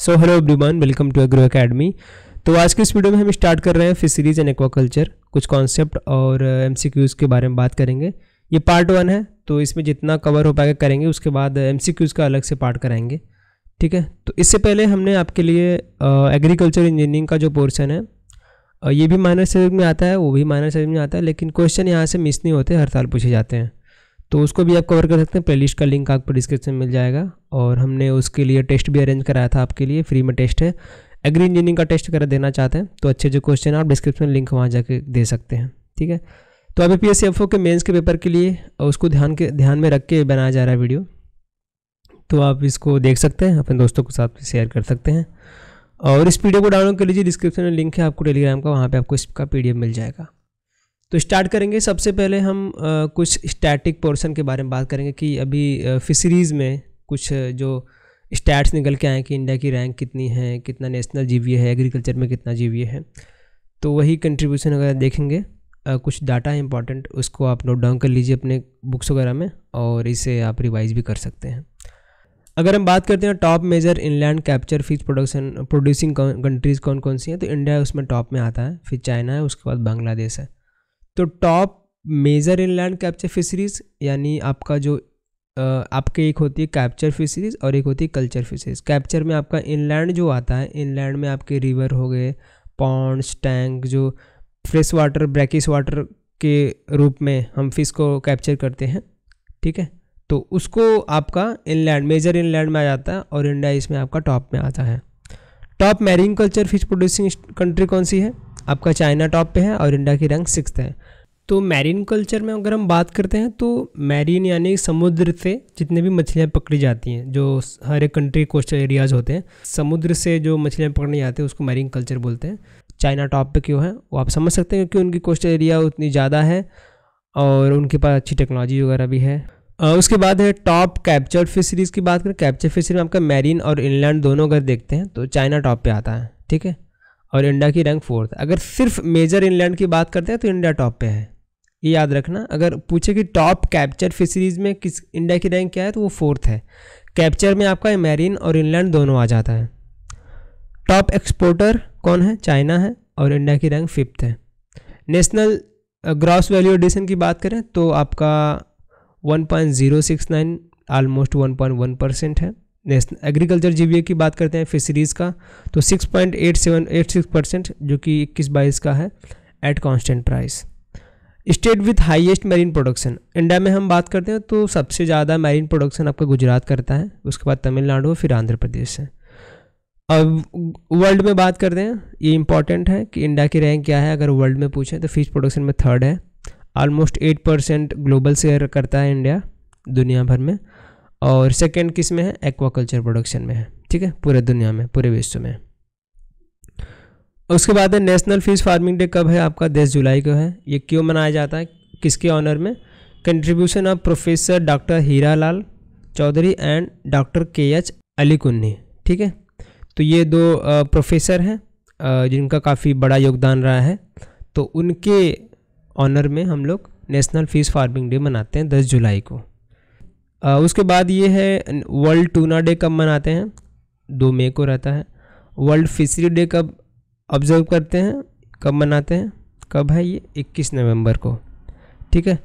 so hello everyone welcome to agro academy तो आज के इस वीडियो में हम स्टार्ट कर रहे हैं फिशरीज एंड एक्वाकल्चर कुछ कॉन्सेप्ट और एम uh, क्यूज़ के बारे में बात करेंगे ये पार्ट वन है तो इसमें जितना कवर हो पाएगा करेंगे उसके बाद एम uh, क्यूज़ का अलग से पार्ट कराएंगे ठीक है तो इससे पहले हमने आपके लिए एग्रीकल्चर uh, इंजीनियरिंग का जो पोर्सन है ये भी माइनर सब्जेक्ट में आता है वो भी माइनर सब्जेक्ट में आता है लेकिन क्वेश्चन यहाँ से मिस नहीं होते हर साल पूछे जाते हैं तो उसको भी आप कवर कर सकते हैं प्लेलिस्ट का लिंक आपको डिस्क्रिप्शन मिल जाएगा और हमने उसके लिए टेस्ट भी अरेंज कराया था आपके लिए फ्री में टेस्ट है एग्री इंजीनियरिंग का टेस्ट अगर देना चाहते हैं तो अच्छे जो क्वेश्चन है आप डिस्क्रिप्शन लिंक वहाँ जाके दे सकते हैं ठीक है तो अभी पी एस के मेंस के पेपर के लिए उसको ध्यान के ध्यान में रख के बनाया जा रहा है वीडियो तो आप इसको देख सकते हैं अपने दोस्तों के साथ शेयर कर सकते हैं और इस वीडियो को डाउनलोड कर लीजिए डिस्क्रिप्शन में लिंक है आपको टेलीग्राम का वहाँ पे आपको इसका पीडीएफ मिल जाएगा तो स्टार्ट करेंगे सबसे पहले हम आ, कुछ स्टैटिक पोर्शन के बारे में बात करेंगे कि अभी फिशरीज़ में कुछ जो स्टैट्स निकल के आए कि इंडिया की रैंक कितनी है कितना नेशनल जीवी है एग्रीकल्चर में कितना जीवी है तो वही कंट्रीब्यूशन अगर देखेंगे आ, कुछ डाटा है इंपॉर्टेंट उसको आप नोट डाउन कर लीजिए अपने बुक्स वगैरह में और इसे आप रिवाइज भी कर सकते हैं अगर हम बात करते हैं top major inland capture fish production producing countries कौन कौन सी हैं तो इंडिया उसमें टॉप में आता है फिर चाइना है उसके बाद बांग्लादेश है तो top major inland capture fisheries यानी आपका जो आपके एक होती है कैप्चर फिशरीज और एक होती है कल्चर फिशरीज कैप्चर में आपका इनलैंड जो आता है इनलैंड में आपके रिवर हो गए पॉन्ड्स टैंक जो फ्रेश वाटर ब्रैकिश वाटर के रूप में हम फिश को कैप्चर करते हैं ठीक है तो उसको आपका इनलैंड मेजर इनलैंड में आ जाता है और इंडिया इसमें आपका टॉप में आता है top marine culture fish producing country कौन सी है आपका चाइना टॉप पे है और इंडिया की रैंक सिक्स है तो मैरीन कल्चर में अगर हम बात करते हैं तो मैरीन यानी समुद्र से जितने भी मछलियाँ पकड़ी जाती हैं जो हर एक कंट्री कोस्टल एरियाज़ होते हैं समुद्र से जो मछलियाँ पकड़ने जाते हैं उसको मैरीन कल्चर बोलते हैं चाइना टॉप पे क्यों है वो आप समझ सकते हैं क्योंकि उनकी कोस्टल एरिया उतनी ज़्यादा है और उनके पास अच्छी टेक्नोलॉजी वगैरह भी है उसके बाद है टॉप कैप्चर्ड फिशरीज़ की बात करें कैप्चर फिशरी में आपका मैरीन और इनलैंड दोनों अगर देखते हैं तो चाइना टॉप पे आता है ठीक है और इंडिया की रैंक फोर्थ अगर सिर्फ मेजर इनलैंड की बात करते हैं तो इंडिया टॉप पे है ये याद रखना अगर पूछे कि टॉप कैप्चर फिशरीज में किस इंडिया की रैंक क्या है तो वो फोर्थ है कैप्चर में आपका मैरीन और इनलैंड दोनों आ जाता है टॉप एक्सपोर्टर कौन है चाइना है और इंडिया की रैंक फिफ्थ है नेशनल ग्रॉस वैल्यू एडिशन की बात करें तो आपका 1.069 ऑलमोस्ट 1.1 परसेंट है नेशनल एग्रीकल्चर जी की बात करते हैं फिशरीज़ का तो 6.8786 परसेंट जो कि इक्कीस बाईस का है at constant price state with highest marine production India में हम बात करते हैं तो सबसे ज़्यादा मेरीन प्रोडक्शन आपका गुजरात करता है उसके बाद तमिलनाडु फिर आंध्र प्रदेश है अब वर्ल्ड में बात करते हैं ये इंपॉर्टेंट है कि इंडिया की रैंक क्या है अगर वर्ल्ड में पूछें तो फिश प्रोडक्शन में थर्ड है almost eight percent global share करता है इंडिया दुनिया भर में और सेकेंड किस में है एक्वाकल्चर प्रोडक्शन में है ठीक है पूरे दुनिया में पूरे विश्व में उसके बाद है नेशनल फिश फार्मिंग डे कब है आपका दस जुलाई को है ये क्यों मनाया जाता है किसके ऑनर में contribution of professor doctor Lal Chaudhary and doctor K H Ali Kunhi ठीक है तो ये दो प्रोफेसर हैं जिनका काफ़ी बड़ा योगदान रहा है तो उनके ऑनर में हम लोग नेशनल फिश फार्मिंग डे मनाते हैं दस जुलाई को आ, उसके बाद ये है वर्ल्ड टूना डे कब मनाते हैं दो मई को रहता है वर्ल्ड फिशरी डे कब ऑब्जर्व करते हैं कब मनाते हैं कब है ये 21 नवंबर को ठीक है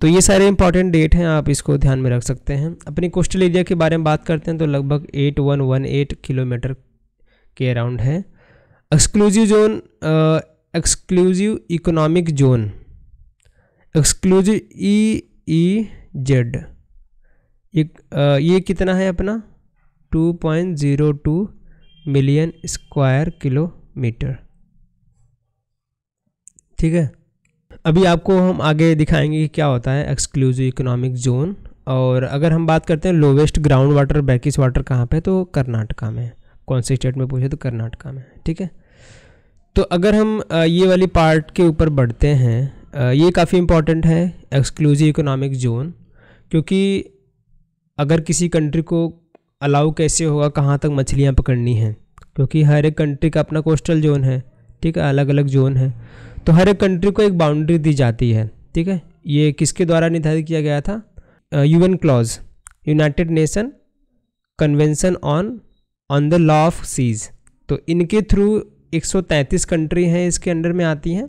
तो ये सारे इंपॉर्टेंट डेट हैं आप इसको ध्यान में रख सकते हैं अपने कोस्टल एरिया के बारे में बात करते हैं तो लगभग 8118 किलोमीटर के अराउंड है exclusive zone exclusive economic zone exclusive E E Z ये कितना है अपना 2.02 मिलियन स्क्वायर किलो मीटर ठीक है अभी आपको हम आगे दिखाएंगे कि क्या होता है एक्सक्लूसिव इकोनॉमिक जोन और अगर हम बात करते हैं lowest ground water brackish water कहाँ पे तो कर्नाटका में कौन से स्टेट में पूछे तो कर्नाटका में ठीक है तो अगर हम ये वाली पार्ट के ऊपर बढ़ते हैं ये काफ़ी इम्पॉर्टेंट है एक्सक्लूसिव इकोनॉमिक जोन क्योंकि अगर किसी कंट्री को अलाउ कैसे होगा कहाँ तक मछलियाँ पकड़नी हैं क्योंकि हर एक कंट्री का अपना कोस्टल जोन है ठीक है अलग अलग जोन है तो हर एक कंट्री को एक बाउंड्री दी जाती है ठीक है ये किसके द्वारा निर्धारित किया गया था UNCLOS United Nation convention on on the law of seas तो इनके थ्रू 133 कंट्री हैं इसके अंडर में आती हैं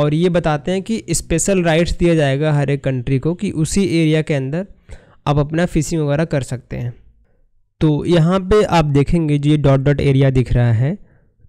और ये बताते हैं कि स्पेशल राइट्स दिया जाएगा हर एक कंट्री को कि उसी एरिया के अंदर आप अपना फिशिंग वगैरह कर सकते हैं तो यहाँ पे आप देखेंगे जो ये डॉट डॉट एरिया दिख रहा है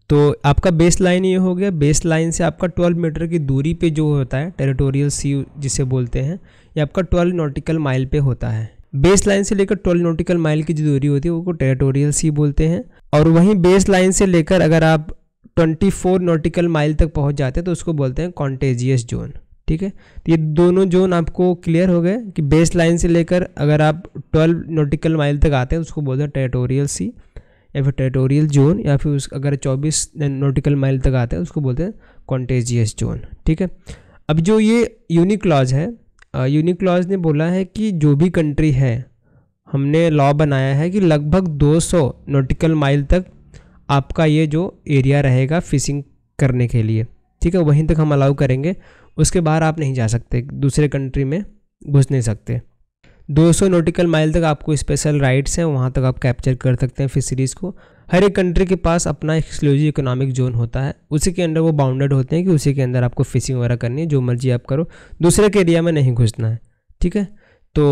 तो आपका बेस लाइन ये हो गया बेस लाइन से आपका 12 मीटर की दूरी पे जो होता है टेरिटोरियल सी जिसे बोलते हैं ये आपका 12 नॉटिकल माइल पे होता है बेस लाइन से लेकर 12 नॉटिकल माइल की जो दूरी होती है वो टेरिटोरियल सी बोलते हैं और वहीं बेस लाइन से लेकर अगर आप 24 नोटिकल माइल तक पहुँच जाते हैं तो उसको बोलते हैं कॉन्टेजियस जोन ठीक है तो ये दोनों जोन आपको क्लियर हो गए कि बेस लाइन से लेकर अगर आप 12 नोटिकल माइल तक आते हैं उसको बोलते हैं टेरेटोरियल सी या फिर टेरेटोरियल जोन या फिर उस अगर 24 नोटिकल माइल तक आते हैं उसको बोलते हैं कॉन्टेजियस जोन ठीक है अब जो ये यूनिक लॉज है यूनिक लॉज ने बोला है कि जो भी कंट्री है हमने लॉ बनाया है कि लगभग दो नोटिकल माइल तक आपका ये जो एरिया रहेगा फिशिंग करने के लिए ठीक है वहीं तक हम अलाउ करेंगे उसके बाहर आप नहीं जा सकते दूसरे कंट्री में घुस नहीं सकते 200 नोटिकल माइल तक आपको स्पेशल राइट्स हैं वहाँ तक आप कैप्चर कर सकते हैं फिशरीज़ को हर एक कंट्री के पास अपना एक्सक्लूसिव इकोनॉमिक जोन होता है उसी के अंदर वो बाउंडेड होते हैं कि उसी के अंदर आपको फिशिंग वगैरह करनी है जो मर्जी आप करो दूसरे के एरिया में नहीं घुसना है ठीक है तो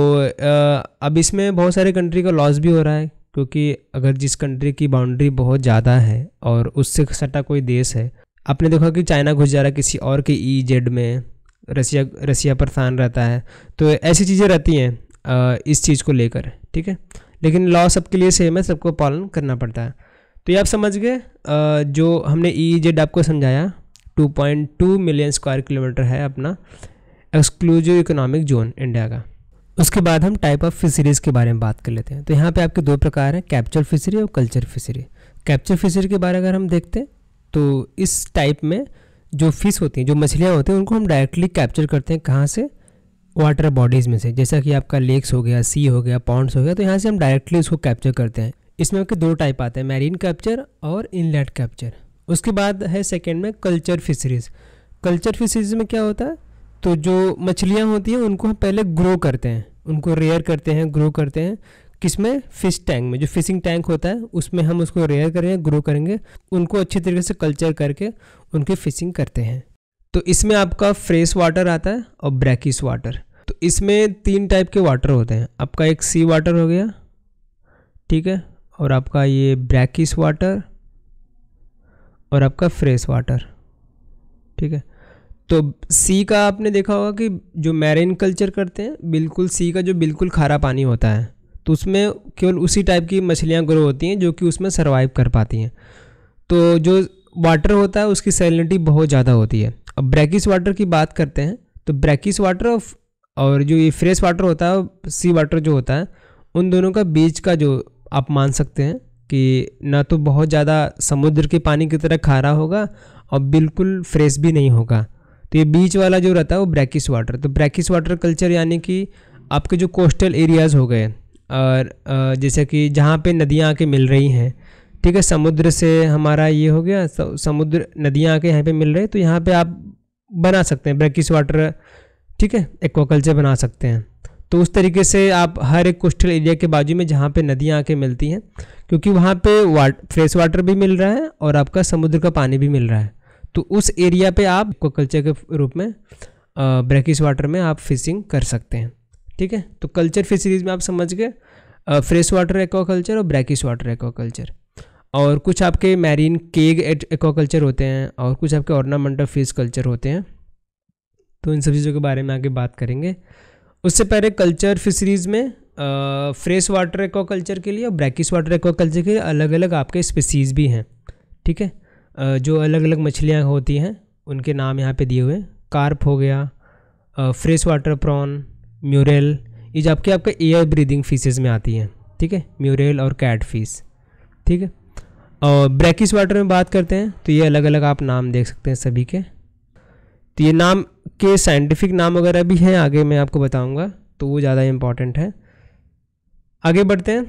अब इसमें बहुत सारे कंट्री का लॉस भी हो रहा है क्योंकि अगर जिस कंट्री की बाउंड्री बहुत ज़्यादा है और उससे सटा कोई देश है आपने देखा कि चाइना घुस जा रहा है किसी और के ई e जेड में रसिया रसिया पर फान रहता है तो ऐसी चीज़ें रहती हैं इस चीज़ को लेकर ठीक है लेकिन लॉ सबके लिए सेम है सबको पालन करना पड़ता है तो ये आप समझ गए जो हमने ई e जेड आपको समझाया 2.2 मिलियन स्क्वायर किलोमीटर है अपना एक्सक्लूसिव इकोनॉमिक जोन इंडिया का उसके बाद हम टाइप ऑफ फिशरीज़ के बारे में बात कर लेते हैं तो यहाँ पे आपके दो प्रकार हैं कैप्चर फिशरी और कल्चर फिशरी कैप्चर फिशरी के बारे में अगर हम देखते हैं तो इस टाइप में जो फ़िश होती हैं जो मछलियाँ होती हैं उनको हम डायरेक्टली कैप्चर करते हैं कहाँ से वाटर बॉडीज़ में से जैसा कि आपका लेक्स हो गया सी हो गया पॉन्ड्स हो गया तो यहाँ से हम डायरेक्टली उसको कैप्चर करते हैं इसमें आपके दो टाइप आते हैं मैरीन कैप्चर और इनलेट कैप्चर उसके बाद है सेकेंड में कल्चर फिशरीज़ कल्चर फिशरीज़ में क्या होता है तो जो मछलियाँ होती हैं उनको हम पहले ग्रो करते हैं उनको रेयर करते हैं ग्रो करते हैं किसमें फिश टैंक में जो फिशिंग टैंक होता है उसमें हम उसको रेयर करेंगे ग्रो करेंगे उनको अच्छी तरीके से कल्चर करके उनकी फिशिंग करते हैं तो इसमें आपका फ्रेश वाटर आता है और ब्रैकिस वाटर तो इसमें तीन टाइप के वाटर होते हैं आपका एक सी वाटर हो गया ठीक है और आपका ये ब्रैकिस वाटर और आपका फ्रेश वाटर ठीक है तो सी का आपने देखा होगा कि जो मैरिन कल्चर करते हैं बिल्कुल सी का जो बिल्कुल खारा पानी होता है तो उसमें केवल उसी टाइप की मछलियाँ ग्रो होती हैं जो कि उसमें सर्वाइव कर पाती हैं तो जो वाटर होता है उसकी सैलिनिटी बहुत ज़्यादा होती है अब ब्रैकिस वाटर की बात करते हैं तो ब्रैकिस वाटर और जो ये फ्रेश वाटर होता है सी वाटर जो होता है उन दोनों का बीच का जो आप मान सकते हैं कि ना तो बहुत ज़्यादा समुद्र के पानी की तरह खारा होगा और बिल्कुल फ्रेश भी नहीं होगा तो ये बीच वाला जो रहता है वो ब्रैकिस वाटर तो ब्रैकिस वाटर कल्चर यानी कि आपके जो कोस्टल एरियाज़ हो गए और जैसे कि जहाँ पे नदियाँ आके मिल रही हैं ठीक है समुद्र से हमारा ये हो गया समुद्र नदियाँ आके यहाँ पे मिल रहे तो यहाँ पे आप बना सकते हैं ब्रैकिस वाटर ठीक है एक्वाकल्चर बना सकते हैं तो उस तरीके से आप हर एक कोस्टल एरिया के बाजू में जहाँ पे नदियाँ आके मिलती हैं क्योंकि वहाँ पे वाट फ्रेश वाटर भी मिल रहा है और आपका समुद्र का पानी भी मिल रहा है तो उस एरिया पे आप एक्वाकल्चर के रूप में ब्रैकिस वाटर में आप फिशिंग कर सकते हैं ठीक है तो कल्चर फिशरीज में आप समझ गए फ्रेश वाटर एक्वाकल्चर और ब्रैकिश वाटर एक्वाकल्चर और कुछ आपके मैरीन केग एक्वाकल्चर होते हैं और कुछ आपके ऑर्नामेंटल फिश कल्चर होते हैं तो इन सब चीज़ों के बारे में आगे बात करेंगे उससे पहले कल्चर फिशरीज़ में फ्रेश वाटर एक्वाकल्चर के लिए और ब्रैकिश वाटर एक्वाकल्चर के लिए अलग अलग आपके स्पीसीज़ भी हैं ठीक है जो अलग अलग मछलियाँ होती हैं उनके नाम यहाँ पे दिए हुए हैं कार्प हो गया फ्रेश वाटर प्रॉन म्यूरेल ये जो आपके आपके एयर ब्रीदिंग फिशेज में आती हैं ठीक है म्यूरेल और कैट फिश ठीक है और ब्रैकिस वाटर में बात करते हैं तो ये अलग अलग आप नाम देख सकते हैं सभी के तो ये नाम के साइंटिफिक नाम वगैरह भी हैं आगे मैं आपको बताऊंगा तो वो ज़्यादा इम्पॉर्टेंट है आगे बढ़ते हैं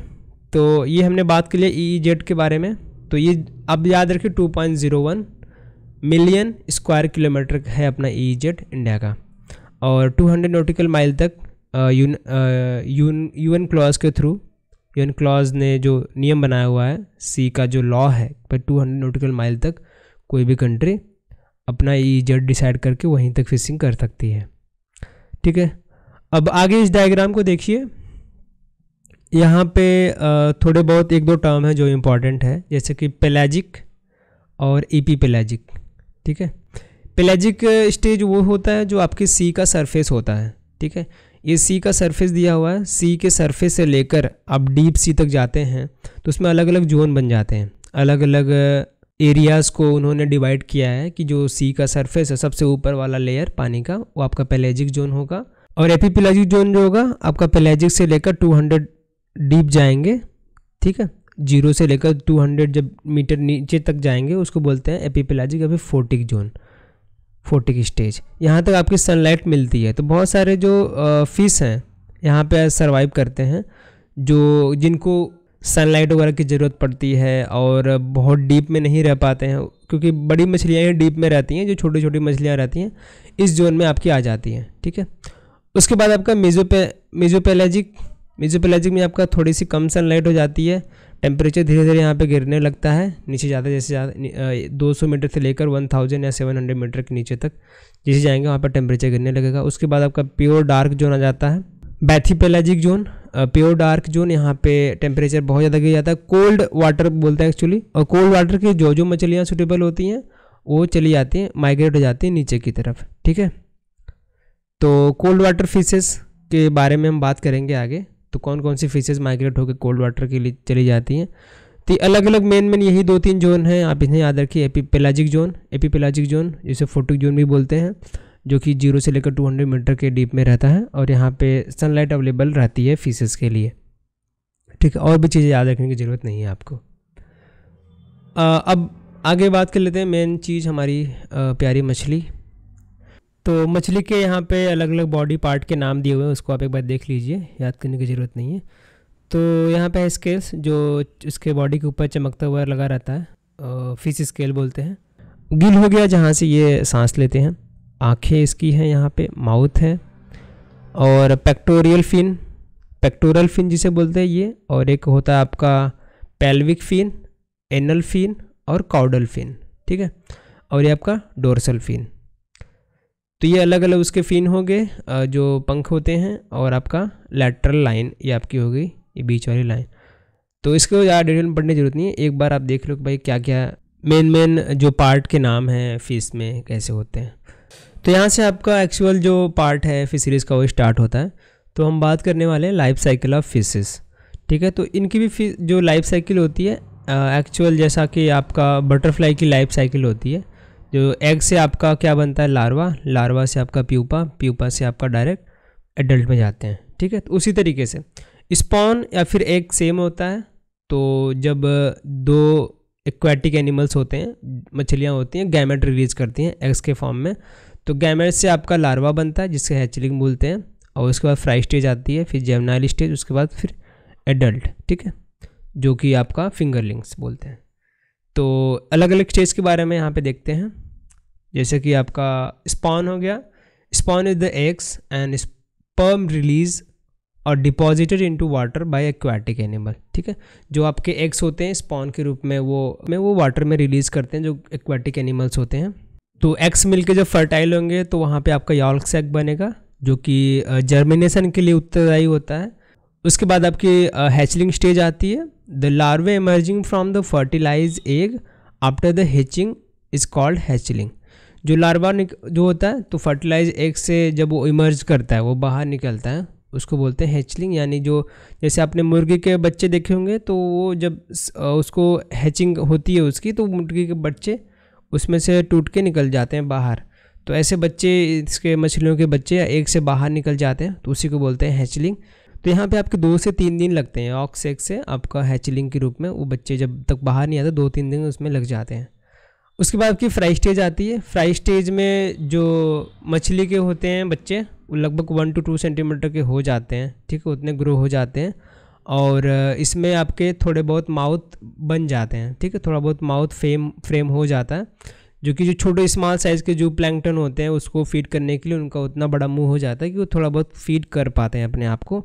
तो ये हमने बात कर लिया ई जेड के बारे में तो ये अब याद रखिए 2.01 मिलियन स्क्वायर किलोमीटर है अपना ई e जेड इंडिया का और 200 नोटिकल माइल तक यून एन यूएन क्लॉज के थ्रू यूएन क्लॉज ने जो नियम बनाया हुआ है सी का जो लॉ है पर 200 नोटिकल माइल तक कोई भी कंट्री अपना ई जेड डिसाइड करके वहीं तक फिशिंग कर सकती है ठीक है अब आगे इस डायग्राम को देखिए यहाँ पे uh, थोड़े बहुत एक दो टर्म हैं जो इम्पॉर्टेंट है जैसे कि पेलैजिक और ई पी पेलाजिक ठीक है पेलेजिक स्टेज uh, वो होता है जो आपके सी का सरफेस होता है ठीक है ये सी का सरफेस दिया हुआ है सी के सरफेस से लेकर आप डीप सी तक जाते हैं तो उसमें अलग अलग जोन बन जाते हैं अलग अलग एरियाज़ को उन्होंने डिवाइड किया है कि जो सी का सरफेस है सबसे ऊपर वाला लेयर पानी का वो आपका पेलेजिक जोन होगा और एपीपिलाजिक जोन जो होगा आपका पेलेजिक से लेकर 200 डीप जाएंगे ठीक है जीरो से लेकर 200 जब मीटर नीचे तक जाएंगे उसको बोलते हैं एपीपिलाजिक या फिर फोर्टिक जोन फोटिक स्टेज यहाँ तक आपकी सनलाइट मिलती है तो बहुत सारे जो फिश हैं यहाँ पे सर्वाइव करते हैं जो जिनको सनलाइट वगैरह की ज़रूरत पड़ती है और बहुत डीप में नहीं रह पाते हैं क्योंकि बड़ी मछलियाँ ही डीप में रहती हैं जो छोटी छोटी मछलियाँ रहती हैं इस जोन में आपकी आ जाती हैं ठीक है उसके बाद आपका मीजोपे मीजोपेलॉजिक मीजोपेलॉजिक में आपका थोड़ी सी कम सनलाइट हो जाती है टेम्परेचर धीरे धीरे यहाँ पे गिरने लगता है नीचे जाता जैसे ज़्यादा दो सौ मीटर से लेकर वन थाउजेंड या सेवन हंड्रेड मीटर के नीचे तक जैसे जाएंगे वहाँ पर टेम्परेचर गिरने लगेगा उसके बाद आपका प्योर डार्क जोन आ जाता है bathypelagic zone pure dark zone यहाँ पे टेम्परेचर बहुत ज़्यादा गिर जाता है कोल्ड वाटर बोलते हैं एक्चुअली और कोल्ड वाटर की जो जो मछलियाँ सुटेबल होती हैं वो चली जाती हैं माइग्रेट हो जाती हैं नीचे की तरफ ठीक है तो कोल्ड वाटर फिशेस के बारे में हम बात करेंगे आगे तो कौन कौन सी फिशेज माइग्रेट होकर कोल्ड वाटर के लिए चली जाती हैं तो अलग अलग मेन मेन यही दो तीन जोन हैं आप इन्हें याद रखिए एपी जोन एपी जोन जिसे फोटिक जोन भी बोलते हैं जो कि जीरो से लेकर टू हंड्रेड मीटर के डीप में रहता है और यहाँ पे सनलाइट अवेलेबल रहती है फीसेस के लिए ठीक है और भी चीज़ें याद रखने की ज़रूरत नहीं है आपको आ, अब आगे बात कर लेते हैं मेन चीज़ हमारी आ, प्यारी मछली तो मछली के यहाँ पे अलग अलग बॉडी पार्ट के नाम दिए हुए हैं उसको आप एक बार देख लीजिए याद करने की ज़रूरत नहीं है तो यहाँ पे है स्केल्स जो उसके बॉडी के ऊपर चमकता हुआ लगा रहता है फिश स्केल बोलते हैं गिल हो गया जहाँ से ये सांस लेते हैं आँखें इसकी हैं यहाँ पे माउथ है और पेक्टोरियल फिन पेक्टोरल फिन जिसे बोलते हैं ये और एक होता है आपका पेल्विक फिन एनल फिन और काउडल फिन ठीक है और ये आपका डोरसल फिन तो ये अलग अलग उसके फिन हो गए जो पंख होते हैं और आपका लेटरल लाइन ये आपकी हो गई ये बीच वाली लाइन तो इसको ज़्यादा डिटेल में पढ़ने जरूरत नहीं है एक बार आप देख लो कि भाई क्या क्या मेन मेन जो पार्ट के नाम हैं फिस में कैसे होते हैं तो यहाँ से आपका एक्चुअल जो पार्ट है फिशरीज़ का वो स्टार्ट होता है तो हम बात करने वाले हैं लाइफ साइकिल ऑफ फिशेस ठीक है तो इनकी भी जो लाइफ साइकिल होती है एक्चुअल जैसा कि आपका बटरफ्लाई की लाइफ साइकिल होती है जो एग से आपका क्या बनता है लार्वा लार्वा से आपका प्यूपा प्यूपा से आपका डायरेक्ट एडल्ट में जाते हैं ठीक है तो उसी तरीके से स्पॉन या फिर एग सेम होता है तो जब दो एक्वेटिक एनिमल्स होते हैं मछलियाँ होती हैं गैमेट रिलीज करती हैं एग्स के फॉर्म में तो गैमेट से आपका लार्वा बनता है जिससे हैचलिंग बोलते हैं और उसके बाद फ्राई स्टेज आती है फिर जेमनाइल स्टेज उसके बाद फिर एडल्ट ठीक है जो कि आपका फिंगरलिंग्स बोलते हैं तो अलग अलग स्टेज के बारे में यहाँ पे देखते हैं जैसे कि आपका स्पॉन हो गया spawn is the eggs and sperm release और deposited into water by aquatic animal ठीक है जो आपके एग्स होते हैं स्पॉन के रूप में वो में वो वाटर में रिलीज़ करते हैं जो एक्वाटिक एनिमल्स होते हैं तो एग्स मिलके जब फर्टाइल होंगे तो वहाँ पे आपका यॉल्क एग बनेगा जो कि जर्मिनेशन के लिए उत्तरदायी होता है उसके बाद आपकी हैचलिंग स्टेज आती है the larvae emerging from the fertilize egg after the hatching is called hatchling जो लार्वा जो होता है तो फर्टिलाइज एग से जब वो इमर्ज करता है वो बाहर निकलता है उसको बोलते हैं हैचलिंग यानी जो जैसे आपने मुर्गी के बच्चे देखे होंगे तो वो जब उसको हैचिंग होती है उसकी तो मुर्गी के बच्चे उसमें से टूट के निकल जाते हैं बाहर तो ऐसे बच्चे इसके मछलियों के बच्चे एक से बाहर निकल जाते हैं तो उसी को बोलते हैं हैचलिंग तो यहाँ पे आपके दो से तीन दिन लगते हैं ऑक्स एक्स से आपका हैचलिंग के रूप में वो बच्चे जब तक बाहर नहीं आते दो तीन दिन उसमें लग जाते हैं उसके बाद आपकी फ्राई स्टेज आती है फ्राई स्टेज में जो मछली के होते हैं बच्चे वो लगभग वन टू टू सेंटीमीटर के हो जाते हैं ठीक है उतने ग्रो हो जाते हैं और इसमें आपके थोड़े बहुत माउथ बन जाते हैं ठीक है थोड़ा बहुत माउथ फ्रेम फ्रेम हो जाता है जो कि जो छोटे स्मॉल साइज़ के जो प्लैंकटन होते हैं उसको फीड करने के लिए उनका उतना बड़ा मुंह हो जाता है कि वो थोड़ा बहुत फीड कर पाते हैं अपने आप को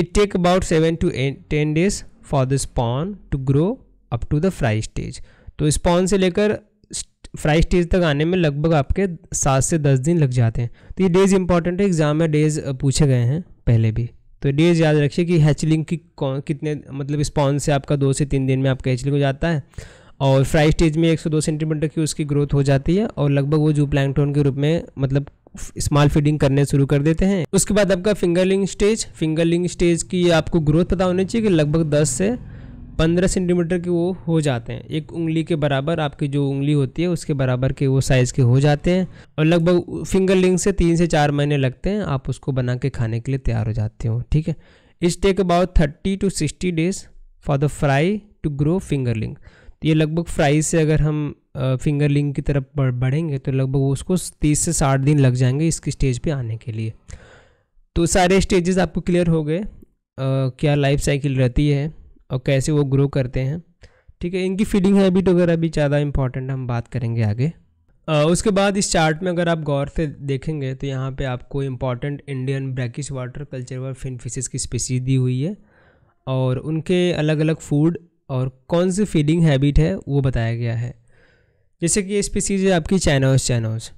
it take about 7 to 8, 10 days for the spawn to grow up to the fry stage तो spawn से लेकर फ्राई स्टेज तक आने में लगभग आपके सात से दस दिन लग जाते हैं तो ये डेज इंपॉर्टेंट है एग्जाम में डेज पूछे गए हैं पहले भी तो डेज याद रखिए कि हैचलिंग की कौन कितने मतलब स्पॉन से आपका दो से तीन दिन में आपका हैचलिंग हो जाता है और फ्राई स्टेज में 102 सेंटीमीटर की उसकी ग्रोथ हो जाती है और लगभग वो जू प्लैंगटोन के रूप में मतलब स्मॉल फीडिंग करने शुरू कर देते हैं उसके बाद आपका फिंगरलिंग स्टेज फिंगरलिंग स्टेज की आपको ग्रोथ पता होनी चाहिए कि लगभग दस से पंद्रह सेंटीमीटर के वो हो जाते हैं एक उंगली के बराबर आपकी जो उंगली होती है उसके बराबर के वो साइज़ के हो जाते हैं और लगभग फिंगरलिंग से तीन से चार महीने लगते हैं आप उसको बना के खाने के लिए तैयार हो जाते हो ठीक है is take about thirty to sixty days for the fry to grow fingerling तो ये लगभग फ्राई से अगर हम फिंगरलिंग की तरफ बढ़ेंगे तो लगभग उसको तीस से साठ दिन लग जाएंगे इसकी स्टेज पे आने के लिए तो सारे स्टेजेस आपको क्लियर हो गए क्या लाइफ साइकिल रहती है और कैसे वो ग्रो करते हैं ठीक है इनकी फीडिंग हैबिट वगैरह भी ज़्यादा इंपॉर्टेंट हम बात करेंगे आगे आ, उसके बाद इस चार्ट में अगर आप गौर से देखेंगे तो यहाँ पर आपको important Indian brackish water culture व फिनफिश की स्पेसीज दी हुई है और उनके अलग अलग फूड और कौन सी फीडिंग हैबिट है वो बताया गया है जैसे कि स्पीसीज है आपकी चाइनोज़ चाइनोज़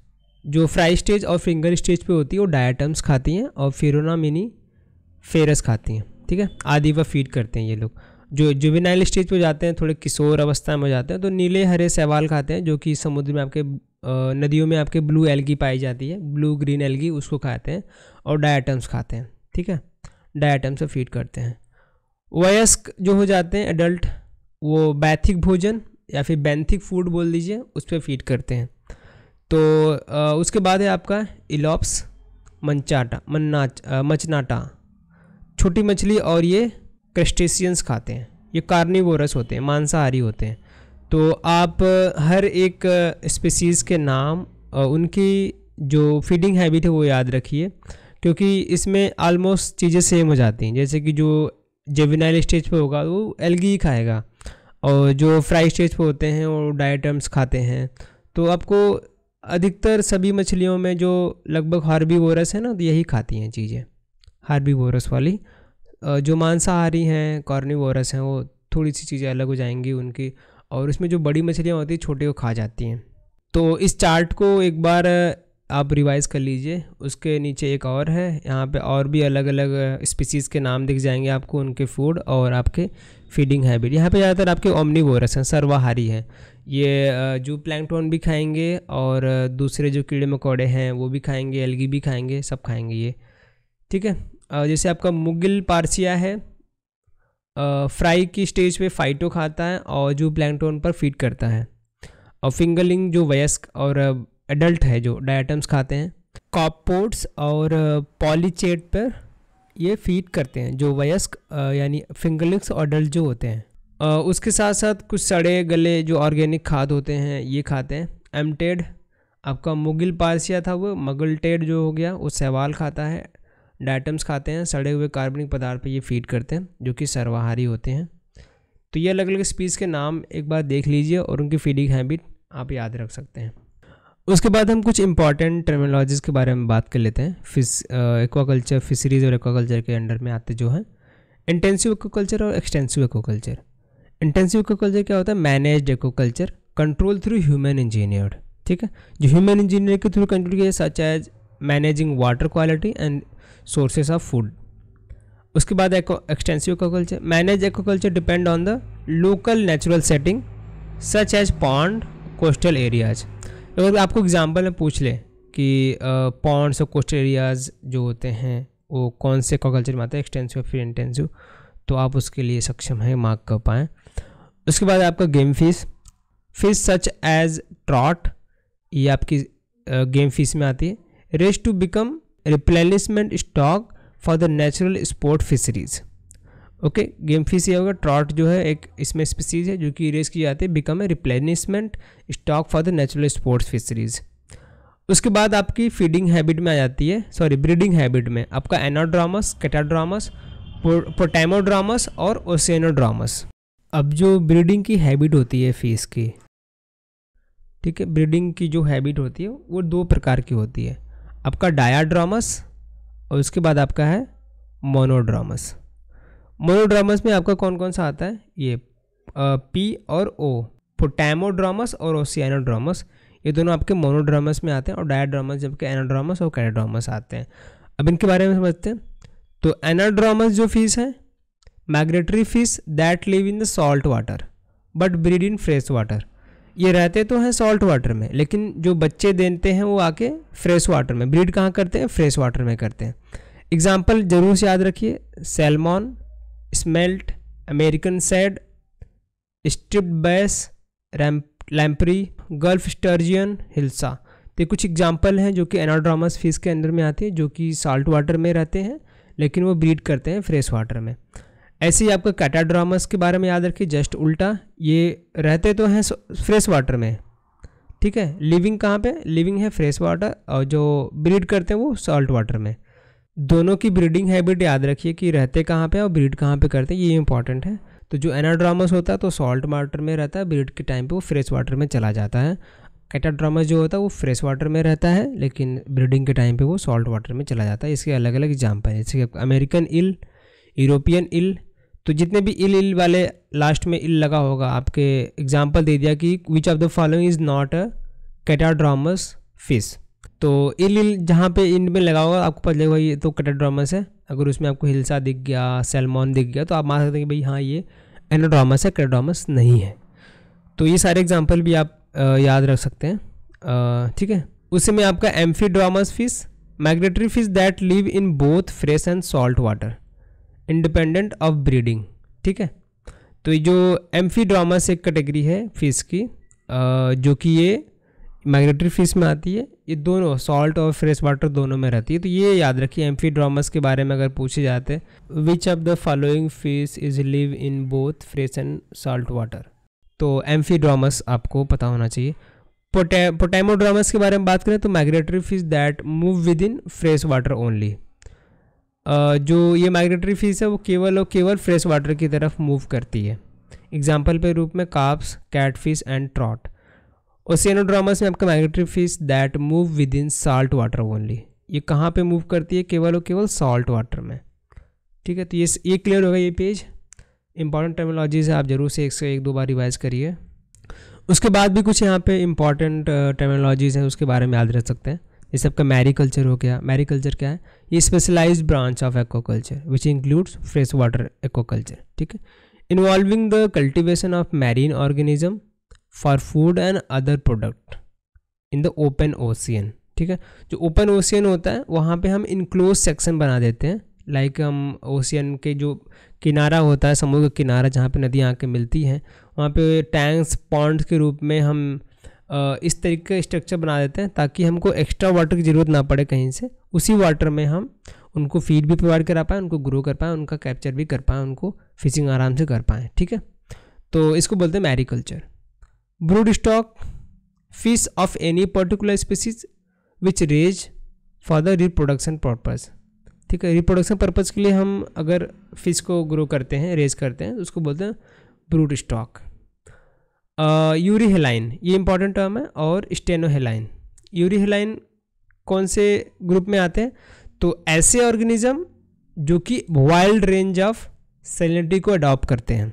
जो फ्राई स्टेज और फिंगर स्टेज पे होती है वो डायटम्स खाती हैं और फिरोना मिनी फेरस खाती हैं ठीक है आदि व फीड करते हैं ये लोग जो जुबिनाइल स्टेज पर जाते हैं थोड़े किशोर अवस्था में जाते हैं तो नीले हरे सवाल खाते हैं जो कि समुद्र में आपके नदियों में आपके ब्लू एलगी पाई जाती है ब्लू ग्रीन एलगी उसको खाते हैं और डायटम्स खाते हैं ठीक है डायटम्स से फीड करते हैं वयस्क जो हो जाते हैं एडल्ट वो बैथिक भोजन या फिर बैंथिक फूड बोल दीजिए उस पर फीड करते हैं तो आ, उसके बाद है आपका इलॉप्स मनचाटा मन्नाच मचनाटा छोटी मछली और ये क्रस्टेशियंस खाते हैं ये कार्निवोरस होते हैं मांसाहारी होते हैं तो आप हर एक स्पीसीज़ के नाम उनकी जो फीडिंग हैबिट है वो याद रखिए क्योंकि इसमें आलमोस्ट चीज़ें सेम हो जाती हैं जैसे कि जो जेविनाइल स्टेज पे होगा वो एल्गी ही खाएगा और जो फ्राई स्टेज पर होते हैं वो डाइटम्स खाते हैं तो आपको अधिकतर सभी मछलियों में जो लगभग हार्बीवोरस है ना तो यही खाती हैं चीज़ें हार्बीवोरस वाली जो मांसाहारी हैं कॉर्निवोरस हैं वो थोड़ी सी चीज़ें अलग हो जाएंगी उनकी और उसमें जो बड़ी मछलियाँ होती हैं छोटे को खा जाती हैं तो इस चार्ट को एक बार आप रिवाइज़ कर लीजिए उसके नीचे एक और है यहाँ पे और भी अलग अलग स्पीसीज़ के नाम दिख जाएंगे आपको उनके फूड और आपके फीडिंग हैबिट यहाँ पे ज़्यादातर आपके ओमनीवोरस हैं सर्वाहारी हैं ये जू प्लैंकटोन भी खाएंगे और दूसरे जो कीड़े मकोड़े हैं वो भी खाएंगे एलगी भी खाएंगे सब खाएंगे ये ठीक है जैसे आपका मुगिल पारसिया है फ्राई की स्टेज पे फाइटो खाता है और जू प्लैंकटोन पर फीड करता है और फिंगलिंग जो वयस्क और एडल्ट है जो डायटम्स खाते हैं कॉपोर्ट्स और पॉलीचेट uh, पर ये फीड करते हैं जो वयस्क uh, यानी फिंगरलिंग्स और डल्ट जो होते हैं uh, उसके साथ साथ कुछ सड़े गले जो ऑर्गेनिक खाद होते हैं ये खाते हैं एमटेड आपका मुगिल पारसिया था वो मगल टेड जो हो गया वो सहवाल खाता है डाइटम्स खाते हैं सड़े हुए कार्बनिक पदार्थ पर ये फीड करते हैं जो कि सर्वाहारी होते हैं तो ये अलग अलग स्पीसीज़ के नाम एक बार देख लीजिए और उनकी फीडिंग हैबिट आप याद रख सकते हैं उसके बाद हम कुछ इंपॉर्टेंट टर्मिनोलॉजीज़ के बारे में बात कर लेते हैं फिस एक्वाकल्चर फिशरीज और एक्वाकल्चर के अंडर में आते जो हैं इंटेंसिव एक्वाकल्चर और एक्सटेंसिव एक्वाकल्चर इंटेंसिव एक्वाकल्चर क्या होता है managed aquaculture control through human engineer ठीक है जो ह्यूमन इंजीनियर के थ्रू कंट्रोल किया such as managing water quality and sources of food उसके बाद extensive aquaculture manage aquaculture depend on the local natural setting such as pond coastal areas तो अगर आपको एग्जाम्पल में पूछ ले कि पॉन्ड्स और कोस्ट एरियाज़ जो होते हैं वो कौन से कल्चर में आते हैं एक्सटेंसिव फिर इंटेंसिव तो आप उसके लिए सक्षम हैं मार्क कर पाएँ उसके बाद आपका game fish fish such as trout ये आपकी गेम फीस में आती है raised to become replacement stock for the natural sport fisheries okay game fish ये होगा ट्रॉट जो है एक इसमें स्पीसीज है जो कि रेस की जाती है become a replenishment stock for the natural sports fisheries उसके बाद आपकी फीडिंग हैबिट में आ जाती है सॉरी ब्रीडिंग हैबिट में आपका एनाड्रामस कैटाड्रामस पोटाइमोड्रामस और ओसेनोड्रामस अब जो ब्रीडिंग की हैबिट होती है फिश की ठीक है ब्रीडिंग की जो हैबिट होती है वो दो प्रकार की होती है आपका डायाड्रामस और उसके बाद आपका है मोनोड्रामस मोनोड्रामस में आपका कौन कौन सा आता है ये आ, पी और ओ पोटैमोड्रामस और ओसियानोड्रामस ये दोनों आपके मोनोड्रामस में आते हैं और डायड्रामस जबकि एनाड्रामस और कैनाड्रामस आते हैं अब इनके बारे में समझते हैं तो एनाड्रामस जो फिश है migratory fish that live in the salt water but breed in fresh water ये रहते तो हैं सॉल्ट वाटर में लेकिन जो बच्चे देते हैं वो आके फ्रेश वाटर में ब्रीड कहाँ करते हैं फ्रेश वाटर में करते हैं एग्जाम्पल ज़रूर से याद रखिए salmon smelt American shad striped bass lamprey gulf sturgeon hilsa तो कुछ एग्जाम्पल हैं जो कि एनाड्रामस फिश के अंदर में आते हैं जो कि साल्ट वाटर में रहते हैं लेकिन वो ब्रीड करते हैं फ्रेश वाटर में ऐसे ही आपका कैटाड्रामस के बारे में याद रखिए जस्ट उल्टा ये रहते तो हैं फ्रेश वाटर में ठीक है लिविंग कहाँ पे लिविंग है फ्रेश वाटर और जो ब्रीड करते हैं वो सॉल्ट वाटर में दोनों की ब्रीडिंग हैबिट याद रखिए कि रहते कहाँ पे और ब्रीड कहाँ पे करते हैं ये इंपॉर्टेंट है तो जो एनाड्रामस होता है तो सॉल्ट वाटर में रहता है ब्रीड के टाइम पे वो फ्रेश वाटर में चला जाता है एटाड्रामस जो होता है वो फ्रेश वाटर में रहता है लेकिन ब्रीडिंग के टाइम पे वो सॉल्ट वाटर में चला जाता है इसके अलग अलग एग्जाम्पल है जैसे अमेरिकन इल यूरोपियन इल तो जितने भी इल इल वाले लास्ट में इल लगा होगा आपके एग्जाम्पल दे दिया कि which of the following is not a catadromous fish तो इल इल जहाँ पे इन में लगा होगा आपको पता लगेगा ये तो कटाड्रामस है अगर उसमें आपको हिलसा दिख गया सेलमॉन दिख गया तो आप मान सकते हैं कि भाई हाँ ये एनोड्रामस है कटाड्रामस नहीं है तो ये सारे एग्जाम्पल भी आप याद रख सकते हैं ठीक है उसी में आपका amphidromous fish migratory fish that live in both fresh and salt water independent of breeding ठीक है तो ये जो एम्फीड्रामस एक कैटेगरी है फिश की जो कि ये मैग्नेटरी फिश में आती है ये दोनों सॉल्ट और फ्रेश वाटर दोनों में रहती है तो ये याद रखिए एम्फीड्रामस के बारे में अगर पूछे जाते which of the following fish is live in both fresh and salt water तो एम्फीड्रामस आपको पता होना चाहिए पोटे पोटेमोड्रामस के बारे में बात करें तो migratory fish that move within fresh water only जो ये माइग्रेटरी फिश है वो केवल और केवल फ्रेश वाटर की तरफ मूव करती है एग्जाम्पल के रूप में काप्स कैटफिश एंड ट्रॉट ओसियनोड्रामस में आपका migratory fish that move within salt water only ये कहाँ पे मूव करती है केवल और केवल सॉल्ट वाटर में ठीक है तो ये ये क्लियर होगा ये पेज इंपॉर्टेंट टर्मिनोलॉजीज है आप जरूर से एक से एक दो बार रिवाइज करिए उसके बाद भी कुछ यहाँ पे इंपॉर्टेंट टर्मिनोलॉजीज हैं उसके बारे में याद रख सकते हैं जैसे आपका मैरीकल्चर हो गया कल्चर क्या है ये specialize branch of aquaculture which includes fresh water aquaculture ठीक है involving the cultivation of marine organism for food and other product in the open ocean ठीक है जो ओपन ओशियन होता है वहाँ पे हम इनक्लोज सेक्शन बना देते हैं लाइक like हम um, ओशियन के जो किनारा होता है समुद्र का किनारा जहाँ पे नदियाँ आके मिलती हैं वहाँ पे टैंक्स पॉन्ड्स के रूप में हम इस तरीके का स्ट्रक्चर बना देते हैं ताकि हमको एक्स्ट्रा वाटर की ज़रूरत ना पड़े कहीं से उसी वाटर में हम उनको फीड भी प्रोवाइड करा पाएँ उनको ग्रो कर पाएँ उनका कैप्चर भी कर पाएँ उनको फिशिंग आराम से कर पाएँ ठीक है तो इसको बोलते हैं mariculture brood stock fish of any particular species which raise for the reproduction purpose ठीक है रिप्रोडक्शन पर्पज़ के लिए हम अगर फिश को ग्रो करते हैं रेज करते हैं तो उसको बोलते हैं ब्रूड स्टॉक यूरी हेलाइन ये इंपॉर्टेंट टर्म है और स्टेनोहेलाइन यूरीहेलाइन यूरी हेलाइन कौन से ग्रुप में आते हैं तो ऐसे ऑर्गेनिज्म जो कि वाइल्ड रेंज ऑफ सेलिनिटी को अडॉप्ट करते हैं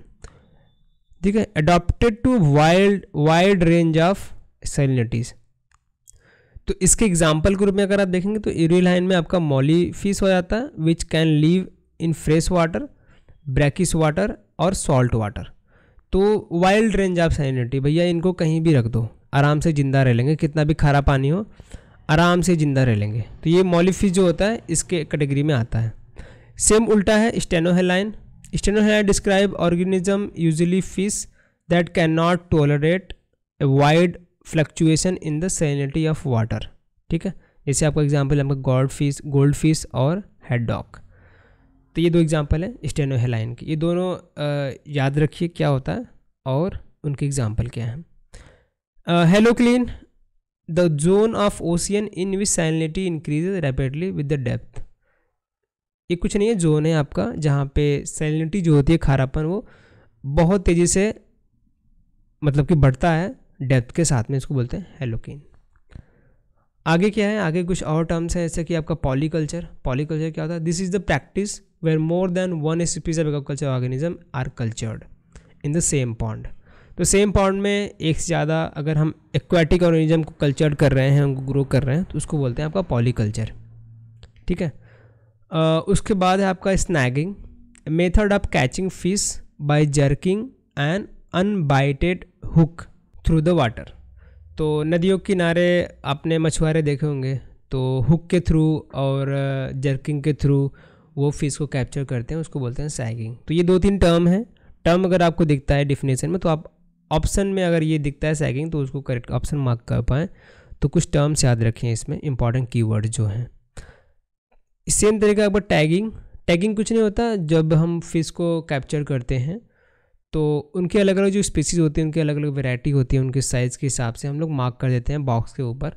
ठीक है adopted to wild wide range of salinities तो इसके एग्जाम्पल के रूप में अगर आप देखेंगे तो लाइन में आपका मॉली फिश हो जाता है which can live in fresh water brackish water और सॉल्ट वाटर तो वाइल्ड रेंज ऑफ सैनिटी भैया इनको कहीं भी रख दो आराम से ज़िंदा रह लेंगे कितना भी खारा पानी हो आराम से ज़िंदा रह लेंगे तो ये मॉली जो होता है इसके कैटेगरी में आता है सेम उल्टा है स्टेनोहेलाइन लाइन स्टेनो है describe organism usually fish that can not tolerate a wide fluctuation in the salinity of water ठीक है जैसे आपका एग्जाम्पल आपका गॉड फिश गोल्ड फिश और हेड डॉग तो ये दो एग्जाम्पल हैं स्टेनोहेलाइन की ये दोनों आ, याद रखिए क्या होता है और उनके एग्जाम्पल क्या हैं halocline the zone of ocean in which salinity increase rapidly with the depth ये कुछ नहीं है जोन है आपका जहाँ पे सैलिनिटी जो होती है खारापन वो बहुत तेज़ी से मतलब कि बढ़ता है डेप्थ के साथ में इसको बोलते हैं हेलोकिन आगे क्या है आगे कुछ और टर्म्स हैं जैसे कि आपका पॉलीकल्चर पॉलीकल्चर क्या होता है this is the practice where more than one species of agriculture organism are cultured in the same pond तो सेम पॉन्ड में एक से ज़्यादा अगर हम एक्वाटिक ऑर्गेनिज्म को कल्चर्ड कर रहे हैं उनको ग्रो कर रहे हैं तो उसको बोलते हैं आपका पॉलीकल्चर ठीक है उसके बाद है आपका snagging method of catching fish by jerking and unbaited hook through the water तो नदियों किनारे आपने मछुआरे देखे होंगे तो हुक के थ्रू और जर्किंग के थ्रू वो फ़िश को कैप्चर करते हैं उसको बोलते हैं सैगिंग तो ये दो तीन टर्म है टर्म अगर आपको दिखता है डिफिनेशन में तो आप ऑप्शन में अगर ये दिखता है सैगिंग तो उसको करेक्ट ऑप्शन मार्क कर पाएँ तो कुछ टर्म्स याद रखें इसमें इंपॉर्टेंट कीवर्ड जो हैं सेम तरीके का टैगिंग टैगिंग कुछ नहीं होता जब हम फिश को कैप्चर करते हैं तो उनके अलग अलग जो स्पीसीज़ होती है उनकी अलग अलग वेराइटी होती है उनके साइज़ के हिसाब से हम लोग मार्क कर देते हैं बॉक्स के ऊपर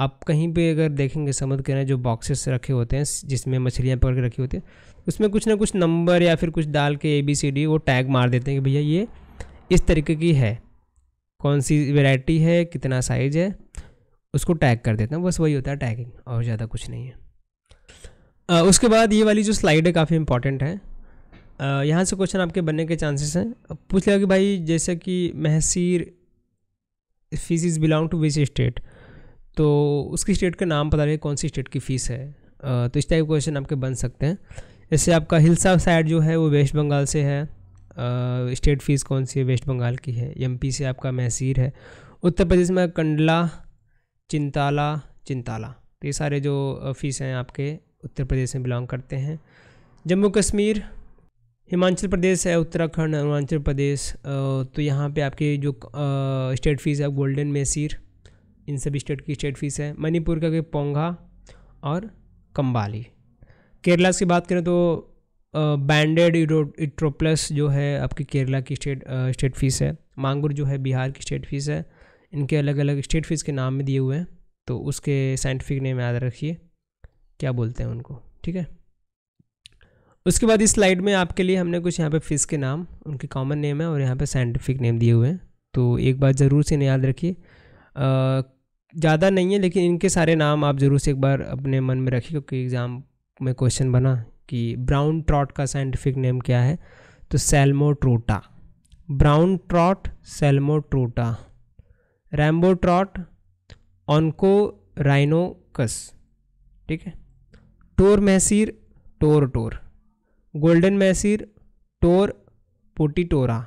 आप कहीं पे अगर देखेंगे समझ के ना जो बॉक्सेस रखे होते हैं जिसमें मछलियाँ पकड़ के रखी होती हैं उसमें कुछ ना कुछ नंबर या फिर कुछ डाल के ए बी सी डी वो टैग मार देते हैं कि भैया ये इस तरीके की है कौन सी वेराइटी है कितना साइज़ है उसको टैग कर देते हैं बस वही होता है टैगिंग और ज़्यादा कुछ नहीं है उसके बाद ये वाली जो स्लाइड है काफ़ी इंपॉर्टेंट है यहाँ से क्वेश्चन आपके बनने के चांसेस हैं पूछ लिया कि भाई जैसे कि mahseer fish is belong to which state तो उसकी स्टेट का नाम पता नहीं कौन सी स्टेट की फ़ीस है तो इस टाइप के क्वेश्चन आपके बन सकते हैं जैसे आपका हिल्सा साइड जो है वो वेस्ट बंगाल से है स्टेट फीस कौन सी है वेस्ट बंगाल की है एम से आपका महसीर है उत्तर प्रदेश में कंडला चिंताला चिंताला तो ये सारे जो फीस हैं आपके उत्तर प्रदेश में बिलोंग करते हैं जम्मू कश्मीर हिमाचल प्रदेश है उत्तराखंड अरुणाचल प्रदेश तो यहाँ पे आपकी जो स्टेट फीस है गोल्डन मेसिर इन सभी स्टेट की स्टेट फीस है मणिपुर का पोंगा और कम्बाली केरला की बात करें तो बैंडेड इट्रोप्लस जो है आपकी केरला की स्टेट स्टेट फीस है मांगुर जो है बिहार की स्टेट फीस है इनके अलग अलग स्टेट फीस के नाम में दिए हुए हैं तो उसके साइंटिफिक नेम याद रखिए क्या बोलते हैं उनको ठीक है उसके बाद इस स्लाइड में आपके लिए हमने कुछ यहाँ पे फिश के नाम उनके कॉमन नेम है और यहाँ पे साइंटिफिक नेम दिए हुए हैं तो एक बार ज़रूर से इन्हें याद रखिए ज़्यादा नहीं है लेकिन इनके सारे नाम आप ज़रूर से एक बार अपने मन में रखिए क्योंकि एग्ज़ाम में क्वेश्चन बना कि ब्राउन ट्रॉट का साइंटिफिक नेम क्या है तो trutta brown trout trutta rainbow trout Oncorhynchus ठीक है Tor mahseer Tor tor golden mahseer Tor putitora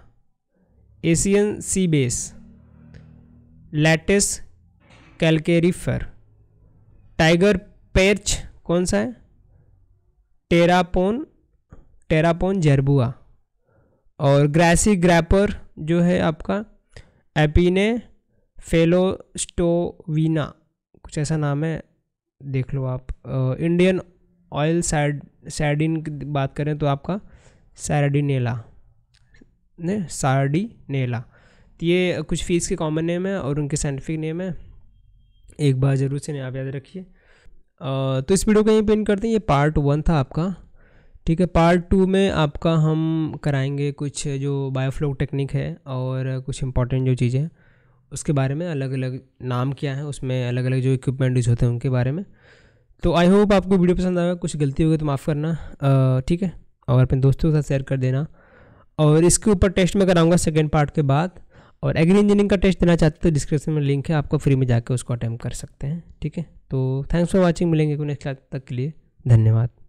Asian sea bass Lates calcarifer tiger perch कौन सा है टेरापोन टेरापोन जरबुआ और ग्रैसी ग्रैपर जो है आपका एपीने फेलोस्टोवीना कुछ ऐसा नाम है देख लो आप इंडियन ऑयल सैड सैडिन की बात करें तो आपका सैरडिनेला ने सार्डिनेला तो ये कुछ फीस के कॉमन नेम है और उनके साइंटिफिक नेम है एक बार ज़रूर से आप याद रखिए तो इस वीडियो को यहीं पिन करते हैं ये पार्ट वन था आपका ठीक है पार्ट टू में आपका हम कराएंगे कुछ जो बायोफ्लोक टेक्निक है और कुछ इंपॉर्टेंट जो चीज़ें उसके बारे में अलग अलग नाम क्या है उसमें अलग अलग जो इक्विपमेंट यूज़ होते हैं उनके बारे में तो आई होप आपको वीडियो पसंद आएगा कुछ गलती होगी तो माफ़ करना ठीक है और अपने दोस्तों के साथ शेयर कर देना और इसके ऊपर टेस्ट मैं कराऊंगा सेकेंड पार्ट के बाद और एग्री इंजीनियरिंग का टेस्ट देना चाहते हो तो डिस्क्रिप्शन में लिंक है आपको फ्री में जाकर उसको अटैम्प कर सकते हैं ठीक है तो थैंक्स फॉर वॉचिंग मिलेंगे को नेक्स्ट क्लास तक के लिए धन्यवाद